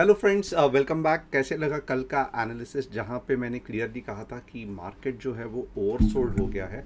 Hello friends welcome back कैसे लगा कल का एनालिसिस जहां पे मैंने क्लियरली कहा था कि मार्केट जो है वो ओवरसोल्ड हो गया है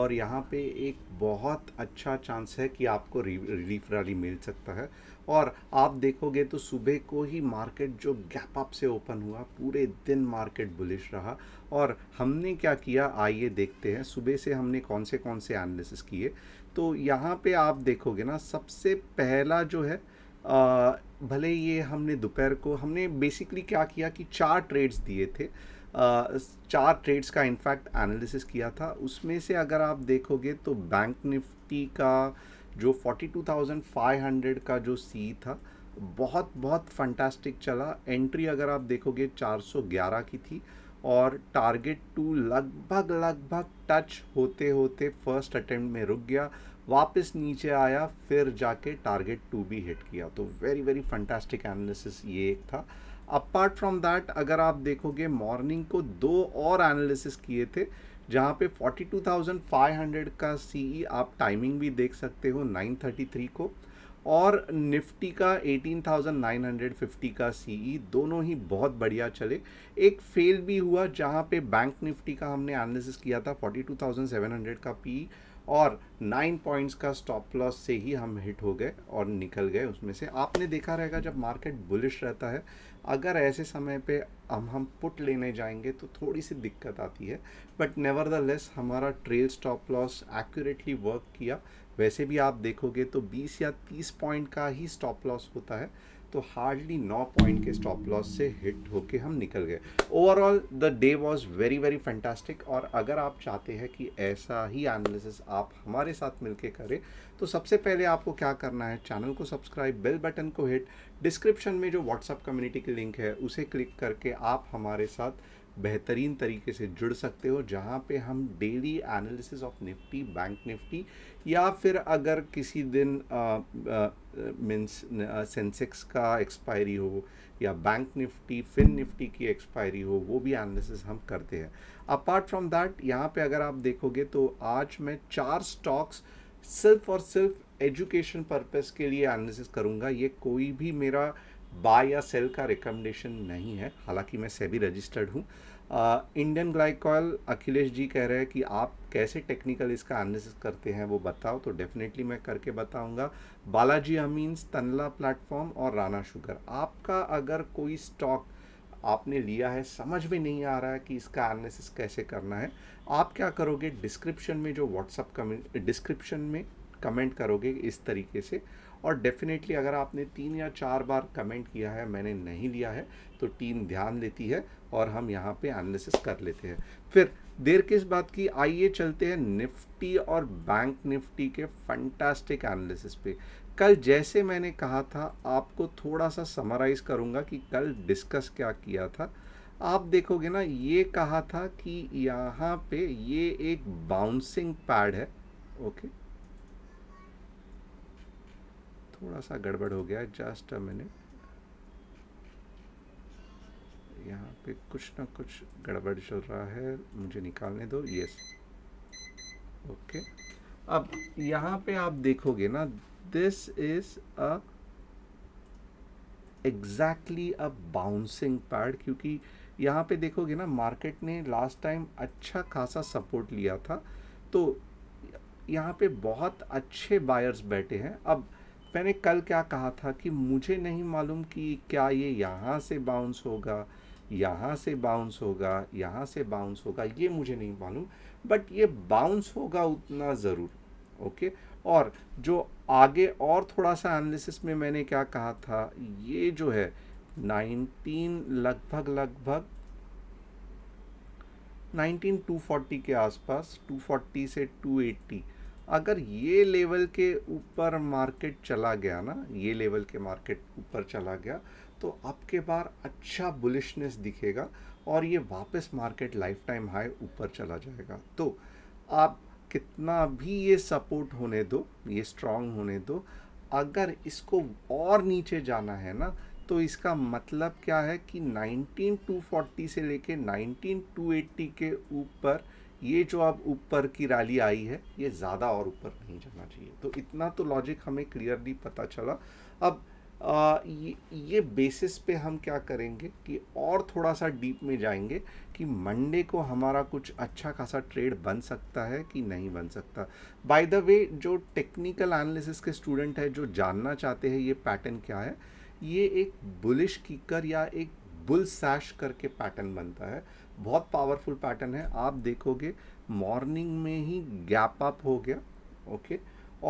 और यहाँ पे एक बहुत अच्छा चांस है कि आपको रिलीफ रैली मिल सकता है और आप देखोगे तो सुबह को ही मार्केट जो गैप अप से ओपन हुआ पूरे दिन मार्केट बुलिश रहा और हमने क्या किया आइए देखते हैं सुबह से हमने कौन से कौन से एनालिसिस किए तो यहाँ पर आप देखोगे ना सबसे पहला जो है आ, uh, भले ये हमने दोपहर को हमने बेसिकली क्या किया कि चार ट्रेड्स दिए थे चार ट्रेड्स का इनफैक्ट एनालिसिस किया था उसमें से अगर आप देखोगे तो बैंक निफ्टी का जो 42,500 का जो सी था बहुत बहुत फंटास्टिक चला एंट्री अगर आप देखोगे 411 की थी और टारगेट टू लगभग लगभग टच होते होते फर्स्ट अटेम्प्ट में रुक गया वापस नीचे आया फिर जाके टारगेट टू भी हिट किया तो वेरी वेरी फंटास्टिक एनालिसिस ये एक था अपार्ट फ्रॉम दैट अगर आप देखोगे मॉर्निंग को दो और एनालिसिस किए थे जहाँ पे 42,500 का सीई e आप टाइमिंग भी देख सकते हो 9:33 को और निफ्टी का 18,950 का सीई e, दोनों ही बहुत बढ़िया चले एक फेल भी हुआ जहाँ पे बैंक निफ्टी का हमने एनालिसिस किया था 42,700 का पी और नाइन पॉइंट्स का स्टॉप लॉस से ही हम हिट हो गए और निकल गए उसमें से आपने देखा रहेगा जब मार्केट बुलिश रहता है अगर ऐसे समय पे हम हम पुट लेने जाएंगे तो थोड़ी सी दिक्कत आती है बट नेवर द लेस हमारा trail stop loss accurately work किया वैसे भी आप देखोगे तो 20 या 30 पॉइंट का ही स्टॉप लॉस होता है तो हार्डली नौ पॉइंट के स्टॉप लॉस से हिट होके हम निकल गए overall the day was very very fantastic और अगर आप चाहते हैं कि ऐसा ही एनालिसिस आप हमारे साथ मिलके करें तो सबसे पहले आपको क्या करना है चैनल को सब्सक्राइब बेल बटन को हिट डिस्क्रिप्शन में जो व्हाट्सअप कम्युनिटी की लिंक है उसे क्लिक करके आप हमारे साथ बेहतरीन तरीके से जुड़ सकते हो जहाँ पे हम daily analysis of Nifty bank Nifty या फिर अगर किसी दिन मीन्स सेंसेक्स का एक्सपायरी हो या बैंक निफ्टी फिन निफ्टी की एक्सपायरी हो वो भी एनालिसिस हम करते हैं अपार्ट फ्रॉम दैट यहाँ पे अगर आप देखोगे तो आज मैं चार स्टॉक्स सिर्फ और सिर्फ एजुकेशन पर्पस के लिए एनालिसिस करूँगा ये कोई भी मेरा बाय या सेल का रिकमेंडेशन नहीं है हालांकि मैं सेबी रजिस्टर्ड हूँ इंडियन ग्लाइकॉल अखिलेश जी कह रहे हैं कि आप कैसे टेक्निकल इसका एनालिसिस करते हैं वो बताओ तो डेफिनेटली मैं करके बताऊंगा बालाजी अमीन्स तनला प्लेटफॉर्म और राना शुगर आपका अगर कोई स्टॉक आपने लिया है समझ में नहीं आ रहा है कि इसका एनालिसिस कैसे करना है आप क्या करोगे डिस्क्रिप्शन में जो व्हाट्सअप डिस्क्रिप्शन में कमेंट करोगे इस तरीके से और डेफिनेटली अगर आपने तीन या चार बार कमेंट किया है मैंने नहीं लिया है तो टीम ध्यान देती है और हम यहाँ पे एनालिसिस कर लेते हैं फिर देर किस बात की आइए चलते हैं निफ्टी और बैंक निफ्टी के फंटास्टिक एनालिसिस पे कल जैसे मैंने कहा था आपको थोड़ा सा समराइज़ करूँगा कि कल डिस्कस क्या किया था आप देखोगे ना ये कहा था कि यहाँ पे ये एक बाउंसिंग पैड है ओके okay? थोड़ा सा गड़बड़ हो गया जस्ट अ मिनट यहाँ पे कुछ ना कुछ गड़बड़ चल रहा है मुझे निकालने दो यस ओके अब यहाँ पे आप देखोगे ना this is a exactly a bouncing pad क्योंकि यहाँ पे देखोगे ना मार्केट ने लास्ट टाइम अच्छा खासा सपोर्ट लिया था तो यहाँ पे बहुत अच्छे बायर्स बैठे हैं अब मैंने कल क्या कहा था कि मुझे नहीं मालूम कि क्या ये यहाँ से बाउंस होगा यहाँ से बाउंस होगा यहाँ से बाउंस होगा ये मुझे नहीं मालूम बट ये बाउंस होगा उतना ज़रूर ओके और जो आगे और थोड़ा सा एनालिसिस में मैंने क्या कहा था ये जो है 19 लगभग लगभग 19240 के आसपास 240 से 280 अगर ये लेवल के ऊपर मार्केट चला गया ना ये लेवल के मार्केट ऊपर चला गया तो आपके बार अच्छा बुलिशनेस दिखेगा और ये वापस मार्केट लाइफ टाइम हाई ऊपर चला जाएगा तो आप कितना भी ये सपोर्ट होने दो ये स्ट्रांग होने दो अगर इसको और नीचे जाना है ना तो इसका मतलब क्या है कि 19240 से लेके 19280 के ऊपर ये जो आप ऊपर की रैली आई है ये ज़्यादा और ऊपर नहीं जाना चाहिए तो इतना तो लॉजिक हमें क्लियरली पता चला अब आ, ये, ये बेसिस पे हम क्या करेंगे कि और थोड़ा सा डीप में जाएंगे कि मंडे को हमारा कुछ अच्छा खासा ट्रेड बन सकता है कि नहीं बन सकता बाय द वे जो टेक्निकल एनालिसिस के स्टूडेंट है जो जानना चाहते हैं ये पैटर्न क्या है ये एक बुलिश कीकर या एक बुल सैश करके पैटर्न बनता है बहुत पावरफुल पैटर्न है आप देखोगे मॉर्निंग में ही गैप अप हो गया ओके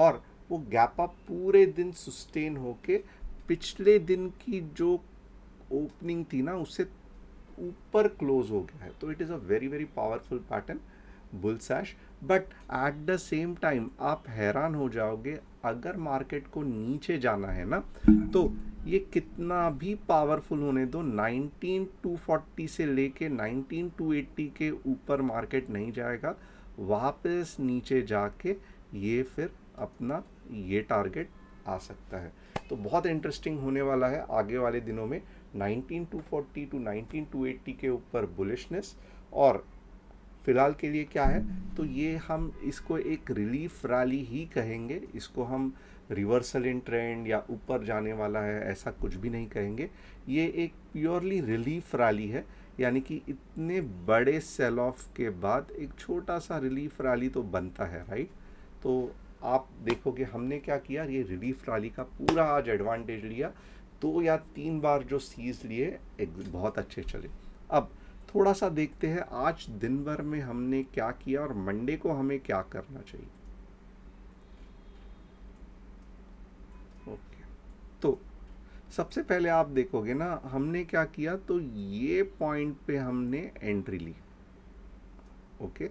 और वो गैप अप पूरे दिन सस्टेन होके पिछले दिन की जो ओपनिंग थी ना उससे ऊपर क्लोज हो गया है तो it is a very very powerful pattern bullish but at the same time आप हैरान हो जाओगे अगर मार्केट को नीचे जाना है ना तो ये कितना भी पावरफुल होने दो 19240 से लेके 19280 के ऊपर मार्केट नहीं जाएगा वापस नीचे जाके ये फिर अपना ये टारगेट आ सकता है तो बहुत इंटरेस्टिंग होने वाला है आगे वाले दिनों में 19240 टू 19280 के ऊपर बुलिशनेस और फिलहाल के लिए क्या है तो ये हम इसको एक रिलीफ रैली ही कहेंगे इसको हम रिवर्सल इन ट्रेंड या ऊपर जाने वाला है ऐसा कुछ भी नहीं कहेंगे ये एक प्योरली रिलीफ रैली है यानी कि इतने बड़े सेल ऑफ के बाद एक छोटा सा रिलीफ रैली तो बनता है राइट तो आप देखोगे हमने क्या किया ये रिलीफ रैली का पूरा आज एडवांटेज लिया दो या तीन बार जो सीज लिए एक बहुत अच्छे चले अब थोड़ा सा देखते हैं आज दिन भर में हमने क्या किया और मंडे को हमें क्या करना चाहिए तो सबसे पहले आप देखोगे ना हमने क्या किया तो ये पॉइंट पे हमने एंट्री ली ओके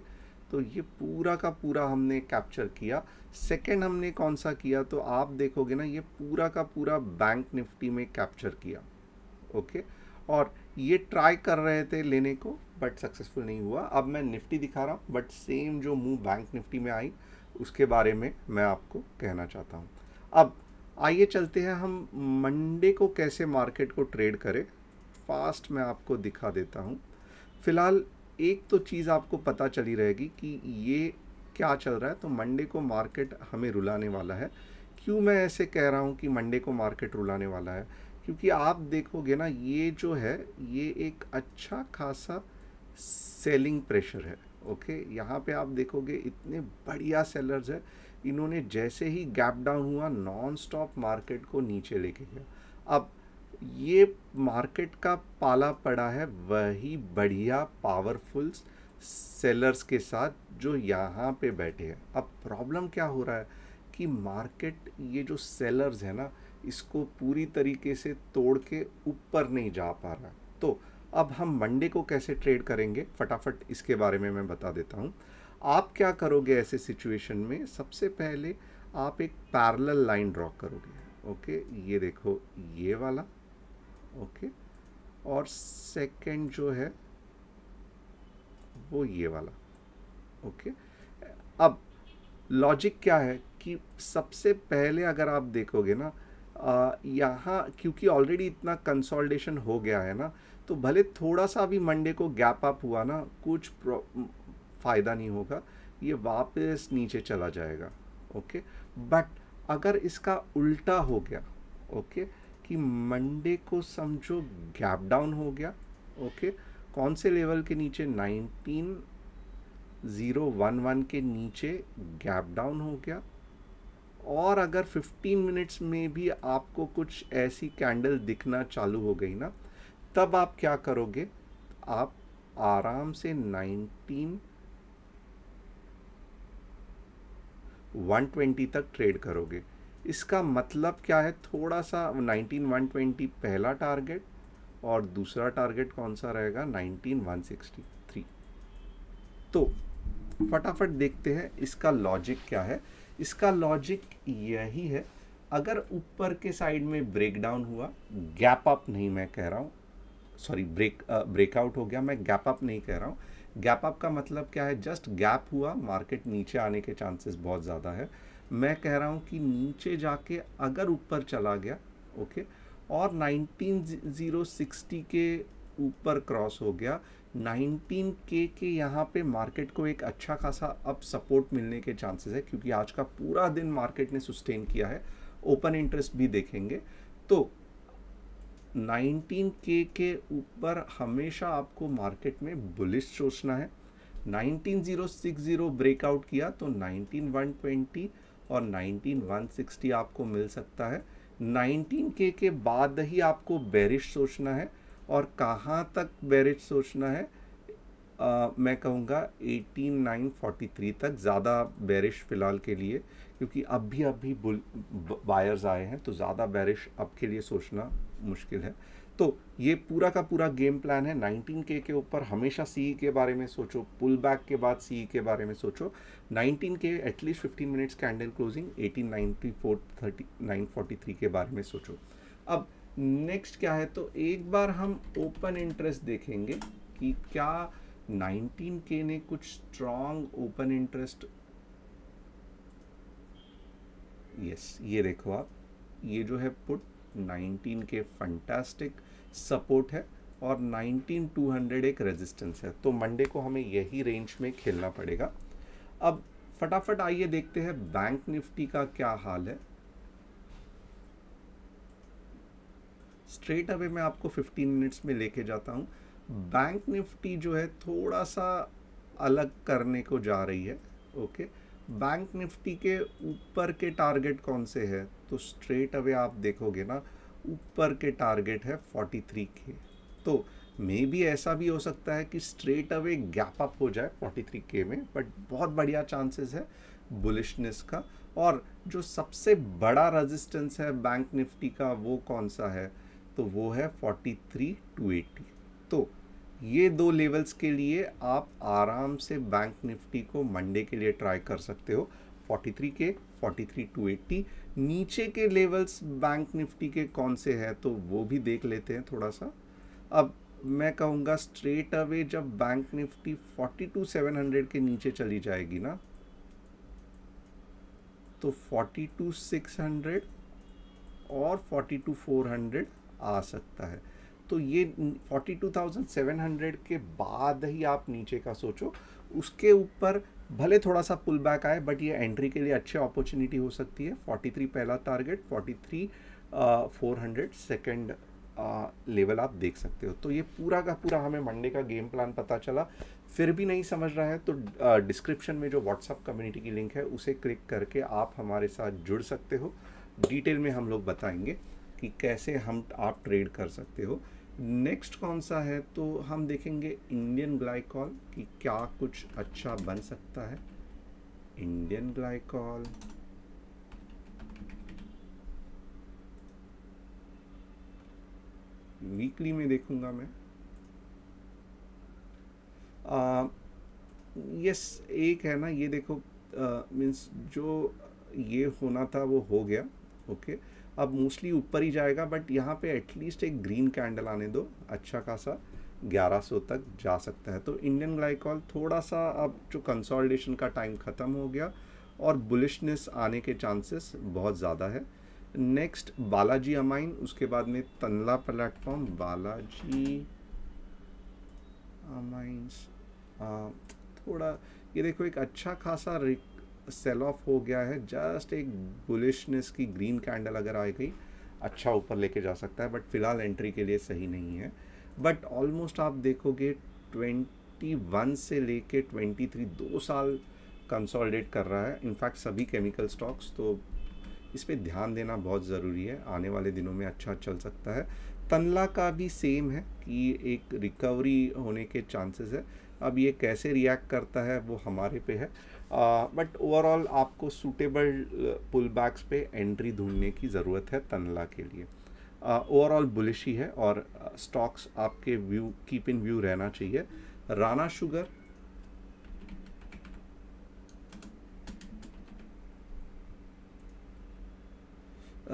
तो ये पूरा का पूरा हमने कैप्चर किया सेकंड हमने कौन सा किया तो आप देखोगे ना ये पूरा का पूरा बैंक निफ्टी में कैप्चर किया ओके और ये ट्राई कर रहे थे लेने को बट सक्सेसफुल नहीं हुआ अब मैं निफ्टी दिखा रहा हूँ बट सेम जो मूव बैंक निफ्टी में आई उसके बारे में मैं आपको कहना चाहता हूँ अब आइए चलते हैं हम मंडे को कैसे मार्केट को ट्रेड करें फास्ट मैं आपको दिखा देता हूँ फ़िलहाल एक तो चीज़ आपको पता चली रहेगी कि ये क्या चल रहा है तो मंडे को मार्केट हमें रुलाने वाला है क्यों मैं ऐसे कह रहा हूँ कि मंडे को मार्केट रुलाने वाला है क्योंकि आप देखोगे ना ये जो है ये एक अच्छा खासा सेलिंग प्रेशर है ओके यहाँ पर आप देखोगे इतने बढ़िया सेलर्स है इन्होंने जैसे ही गैप डाउन हुआ नॉन स्टॉप मार्केट को नीचे लेके गया अब ये मार्केट का पाला पड़ा है वही बढ़िया पावरफुल सेलर्स के साथ जो यहाँ पे बैठे हैं अब प्रॉब्लम क्या हो रहा है कि मार्केट ये जो सेलर्स है ना इसको पूरी तरीके से तोड़ के ऊपर नहीं जा पा रहा तो अब हम मंडे को कैसे ट्रेड करेंगे फटाफट इसके बारे में मैं बता देता हूँ आप क्या करोगे ऐसे सिचुएशन में सबसे पहले आप एक पैरल लाइन ड्रॉ करोगे ओके ये देखो ये वाला ओके और सेकंड जो है वो ये वाला ओके अब लॉजिक क्या है कि सबसे पहले अगर आप देखोगे ना यहाँ क्योंकि ऑलरेडी इतना कंसोलिडेशन हो गया है ना तो भले थोड़ा सा भी मंडे को गैप अप हुआ ना कुछ फ़ायदा नहीं होगा ये वापस नीचे चला जाएगा ओके बट अगर इसका उल्टा हो गया ओके कि मंडे को समझो गैप डाउन हो गया ओके कौन से लेवल के नीचे नाइनटीन ज़ीरो वन वन के नीचे गैप डाउन हो गया और अगर 15 मिनट्स में भी आपको कुछ ऐसी कैंडल दिखना चालू हो गई ना तब आप क्या करोगे आप आराम से 19 120 तक ट्रेड करोगे इसका मतलब क्या है थोड़ा सा 19120 पहला टारगेट और दूसरा टारगेट कौन सा रहेगा 19163 तो फटाफट देखते हैं इसका लॉजिक क्या है इसका लॉजिक यही है अगर ऊपर के साइड में ब्रेकडाउन हुआ गैप अप नहीं मैं कह रहा हूँ सॉरी ब्रेक ब्रेकआउट हो गया मैं गैप अप नहीं कह रहा हूँ गैप अप का मतलब क्या है जस्ट गैप हुआ मार्केट नीचे आने के चांसेस बहुत ज़्यादा है मैं कह रहा हूँ कि नीचे जाके अगर ऊपर चला गया ओके नाइनटीन और 19060 के ऊपर क्रॉस हो गया 19 के के यहाँ पे मार्केट को एक अच्छा खासा अब सपोर्ट मिलने के चांसेस है क्योंकि आज का पूरा दिन मार्केट ने सस्टेन किया है ओपन इंटरेस्ट भी देखेंगे तो नाइनटीन के के ऊपर हमेशा आपको मार्केट में बुलिश सोचना है 19060 ब्रेकआउट किया तो 19120 और 19160 आपको मिल सकता है 19 के के बाद ही आपको बेरिश सोचना है और कहाँ तक बेरिश सोचना है आ, मैं कहूँगा 18943 तक ज़्यादा बैरिश फ़िलहाल के लिए क्योंकि अब भी अब भी बायर्स आए हैं तो ज़्यादा बैरिश अब के लिए सोचना मुश्किल है तो ये पूरा का पूरा गेम प्लान है नाइनटीन के ऊपर हमेशा सी e के बारे में सोचो पुल बैक के बाद सी e के बारे में सोचो के at least 15 minutes candle closing 1894 forty three के बारे में सोचो अब नेक्स्ट क्या है तो एक बार हम ओपन इंटरेस्ट देखेंगे कि क्या नाइनटीन के ने कुछ स्ट्रॉन्ग ओपन इंटरेस्ट यस ये देखो आप ये जो है पुट नाइनटीन के फंटास्टिक सपोर्ट है और 19200 एक रेजिस्टेंस है तो मंडे को हमें यही रेंज में खेलना पड़ेगा अब फटाफट आइए देखते हैं बैंक निफ्टी का क्या हाल है स्ट्रेट अवे मैं आपको 15 मिनट्स में लेके जाता हूं बैंक निफ्टी जो है थोड़ा सा अलग करने को जा रही है ओके बैंक निफ्टी के ऊपर के टारगेट कौन से हैं तो स्ट्रेट अवे आप देखोगे ना ऊपर के टारगेट है 43 के तो मे भी ऐसा भी हो सकता है कि स्ट्रेट अवे गैप अप हो जाए 43 के में बट बहुत बढ़िया चांसेस है बुलिशनेस का और जो सबसे बड़ा रेजिस्टेंस है बैंक निफ्टी का वो कौन सा है तो वो है 43 एटी दोस्तों ये दो लेवल्स के लिए आप आराम से बैंक निफ्टी को मंडे के लिए ट्राई कर सकते हो 43 के 43 280 नीचे के लेवल्स बैंक निफ्टी के कौन से हैं तो वो भी देख लेते हैं थोड़ा सा अब मैं कहूँगा स्ट्रेट अवे जब बैंक निफ्टी 42,700 के नीचे चली जाएगी ना तो 42,600 और 42,400 आ सकता है तो ये 42,700 के बाद ही आप नीचे का सोचो उसके ऊपर भले थोड़ा सा पुल बैक आए बट ये एंट्री के लिए अच्छी अपॉर्चुनिटी हो सकती है 43 पहला target 43 four hundred second level आप देख सकते हो तो ये पूरा का पूरा हमें मंडे का गेम प्लान पता चला फिर भी नहीं समझ रहा है तो डिस्क्रिप्शन में जो व्हाट्सअप कम्युनिटी की लिंक है उसे क्लिक करके आप हमारे साथ जुड़ सकते हो डिटेल में हम लोग बताएंगे कि कैसे हम आप ट्रेड कर सकते हो नेक्स्ट कौन सा है तो हम देखेंगे इंडियन ग्लाइकॉल कि क्या कुछ अच्छा बन सकता है इंडियन ग्लाइकॉल वीकली में देखूंगा मैं uh, यस एक है ना ये देखो मीन्स जो ये होना था वो हो गया ओके okay? अब मोस्टली ऊपर ही जाएगा बट यहाँ पे एटलीस्ट एक ग्रीन कैंडल आने दो अच्छा खासा 1100 तक जा सकता है तो इंडियन ग्लाइकॉल थोड़ा सा अब जो कंसोलिडेशन का टाइम ख़त्म हो गया और बुलिशनेस आने के चांसेस बहुत ज़्यादा है नेक्स्ट बालाजी अमाइन उसके बाद में तनला प्लेटफॉर्म बालाजी अमाइंस थोड़ा ये देखो एक अच्छा खासा सेल ऑफ हो गया है जस्ट एक बुलिशनेस की ग्रीन कैंडल अगर आ गई अच्छा ऊपर लेके जा सकता है बट फिलहाल एंट्री के लिए सही नहीं है बट ऑलमोस्ट आप देखोगे 21 से लेके 23 दो साल कंसोलिडेट कर रहा है इनफैक्ट सभी केमिकल स्टॉक्स तो इस पर ध्यान देना बहुत ज़रूरी है आने वाले दिनों में अच्छा चल सकता है तनला का भी सेम है कि एक रिकवरी होने के चांसेस है अब ये कैसे रिएक्ट करता है वो हमारे पे है बट ओवरऑल आपको सूटेबल पुल बैक्स पे एंट्री ढूंढने की ज़रूरत है तनला के लिए ओवरऑल बुलिश ही है और स्टॉक्स आपके व्यू कीप इन व्यू रहना चाहिए Rana sugar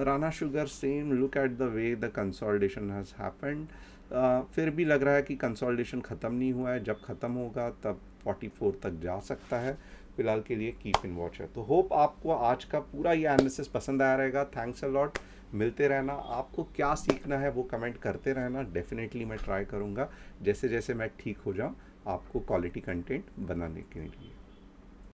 Rana sugar same look at the way the consolidation has happened फिर भी लग रहा है कि कंसोलिडेशन ख़त्म नहीं हुआ है जब ख़त्म होगा तब 44 तक जा सकता है फिलहाल के लिए कीप इन वॉचर तो होप आपको आज का पूरा ये एनालिसिस पसंद आया रहेगा थैंक्स अ लॉट मिलते रहना आपको क्या सीखना है वो कमेंट करते रहना डेफिनेटली मैं ट्राई करूँगा जैसे जैसे मैं ठीक हो जाऊँ आपको क्वालिटी कंटेंट बनाने के लिए